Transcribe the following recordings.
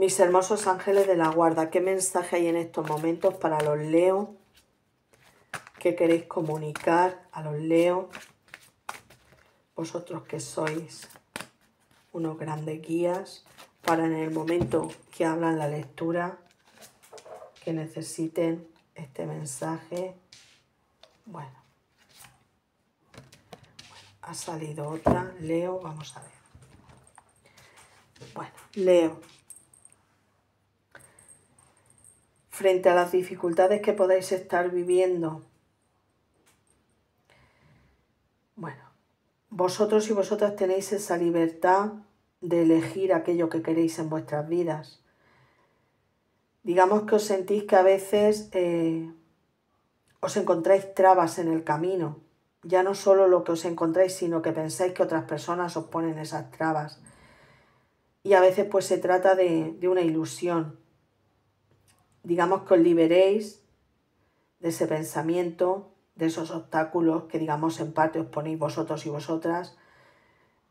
Mis hermosos ángeles de la guarda, ¿qué mensaje hay en estos momentos para los Leo? ¿Qué queréis comunicar a los Leo? Vosotros que sois unos grandes guías para en el momento que hablan la lectura, que necesiten este mensaje. Bueno. bueno. ha salido otra. Leo, vamos a ver. Bueno, Leo, frente a las dificultades que podáis estar viviendo. Bueno, vosotros y vosotras tenéis esa libertad de elegir aquello que queréis en vuestras vidas. Digamos que os sentís que a veces eh, os encontráis trabas en el camino. Ya no solo lo que os encontráis, sino que pensáis que otras personas os ponen esas trabas. Y a veces pues se trata de una ilusión digamos que os liberéis de ese pensamiento, de esos obstáculos que, digamos, en parte os ponéis vosotros y vosotras,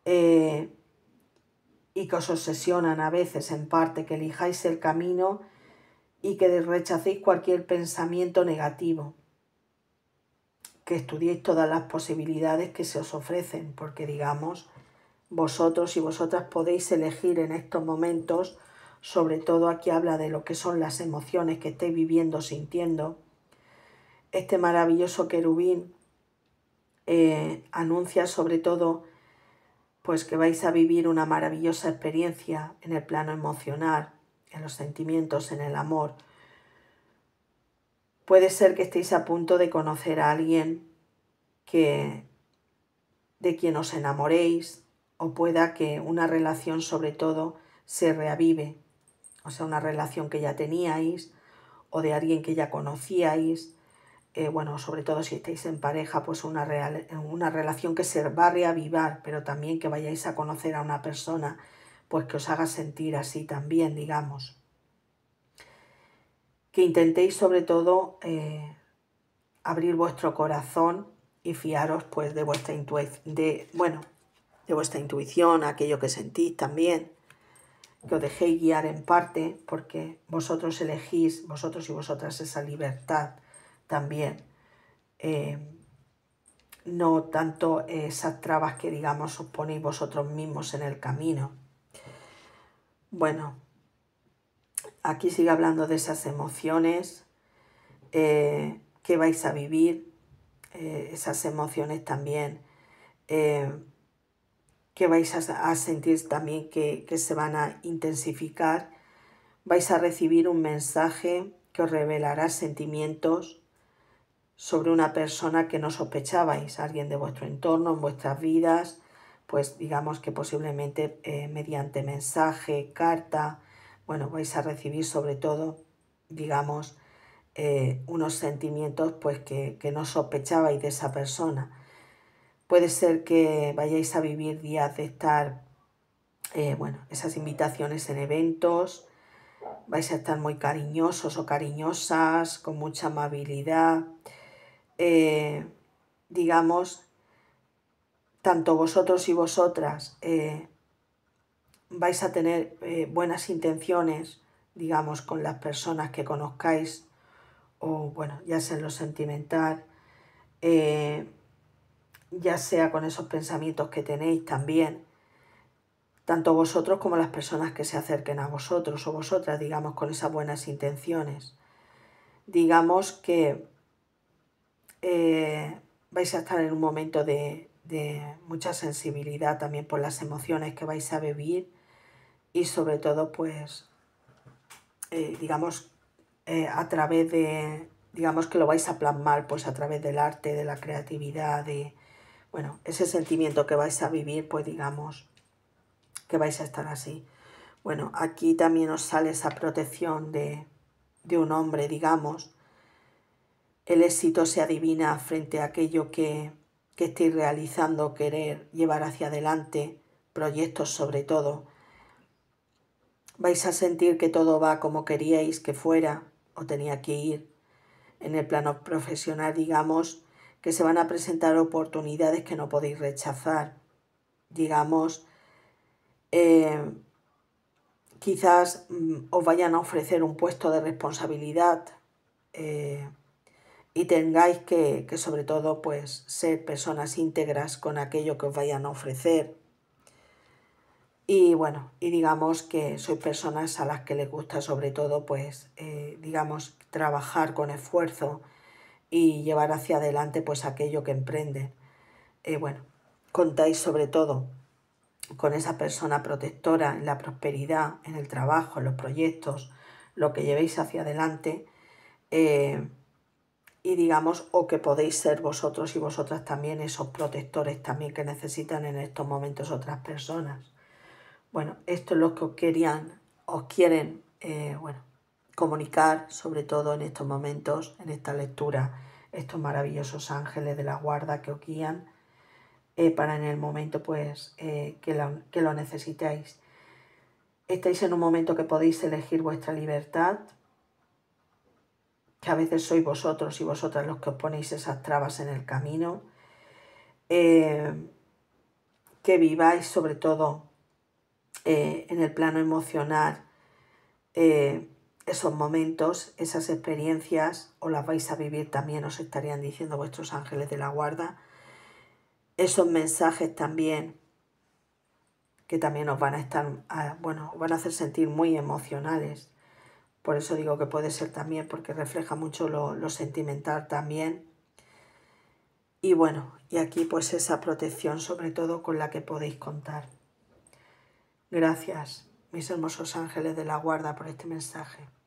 eh, y que os obsesionan a veces en parte, que elijáis el camino y que rechacéis cualquier pensamiento negativo, que estudiéis todas las posibilidades que se os ofrecen, porque, digamos, vosotros y vosotras podéis elegir en estos momentos sobre todo aquí habla de lo que son las emociones que estéis viviendo, sintiendo. Este maravilloso querubín eh, anuncia sobre todo pues que vais a vivir una maravillosa experiencia en el plano emocional, en los sentimientos, en el amor. Puede ser que estéis a punto de conocer a alguien que de quien os enamoréis o pueda que una relación sobre todo se reavive o sea, una relación que ya teníais o de alguien que ya conocíais, eh, bueno, sobre todo si estáis en pareja, pues una, una relación que se va a reavivar, pero también que vayáis a conocer a una persona, pues que os haga sentir así también, digamos. Que intentéis sobre todo eh, abrir vuestro corazón y fiaros pues de vuestra, de, bueno, de vuestra intuición, aquello que sentís también que os dejéis guiar en parte, porque vosotros elegís, vosotros y vosotras, esa libertad también. Eh, no tanto esas trabas que, digamos, os ponéis vosotros mismos en el camino. Bueno, aquí sigue hablando de esas emociones eh, que vais a vivir, eh, esas emociones también que vais a, sentir también que, se van a intensificar. Vais a recibir un mensaje que os revelará sentimientos sobre una persona que no sospechabais, alguien de vuestro entorno, en vuestras vidas, pues digamos que posiblemente eh, mediante mensaje, carta, bueno, vais a recibir sobre todo, digamos, eh, unos sentimientos pues que, que no sospechabais de esa persona. Puede ser que vayáis a vivir días de estar, eh, bueno, esas invitaciones en eventos, vais a estar muy cariñosos o cariñosas, con mucha amabilidad. Eh, digamos, tanto vosotros y vosotras eh, vais a tener buenas intenciones, digamos, con las personas que conozcáis, o bueno, ya sea en lo sentimental, eh, ya sea con esos pensamientos que tenéis también, tanto vosotros como las personas que se acerquen a vosotros o vosotras, digamos, con esas buenas intenciones. Digamos que eh, vais a estar en un momento de, mucha sensibilidad también por las emociones que vais a vivir y sobre todo, pues, eh, digamos, eh, a través de, digamos que lo vais a plasmar, pues a través del arte, de la creatividad, de, bueno, ese sentimiento que vais a vivir, pues digamos que vais a estar así. Bueno, aquí también os sale esa protección de, de un hombre, digamos. El éxito se adivina frente a aquello que, que estéis realizando, querer llevar hacia adelante, proyectos sobre todo. Vais a sentir que todo va como queríais que fuera o tenía que ir. En el plano profesional, digamos, que se van a presentar oportunidades que no podéis rechazar. Digamos, eh, quizás mm, os vayan a ofrecer un puesto de responsabilidad eh, y tengáis que, sobre todo pues ser personas íntegras con aquello que os vayan a ofrecer. Y bueno, y digamos que sois personas a las que les gusta sobre todo pues eh, digamos trabajar con esfuerzo, y llevar hacia adelante pues aquello que emprenden. Eh, bueno, contáis sobre todo con esa persona protectora en la prosperidad, en el trabajo, en los proyectos, lo que llevéis hacia adelante eh, y digamos o que podéis ser vosotros y vosotras también esos protectores también que necesitan en estos momentos otras personas. Bueno, esto es lo que os querían, os quieren, eh, bueno, comunicar, sobre todo en estos momentos, en esta lectura, estos maravillosos ángeles de la guarda que os guían eh, para en el momento pues, eh, que, que lo necesitéis. Estáis en un momento que podéis elegir vuestra libertad, que a veces sois vosotros y vosotras los que os ponéis esas trabas en el camino, eh, que viváis sobre todo en el plano emocional esos momentos, esas experiencias, o las vais a vivir también, os estarían diciendo vuestros ángeles de la guarda, esos mensajes también que también os van a estar, bueno, van a hacer sentir muy emocionales. Por eso digo que puede ser también, porque refleja mucho lo, lo sentimental también. Y bueno, y aquí pues esa protección sobre todo con la que podéis contar. Gracias, mis hermosos ángeles de la guarda, por este mensaje.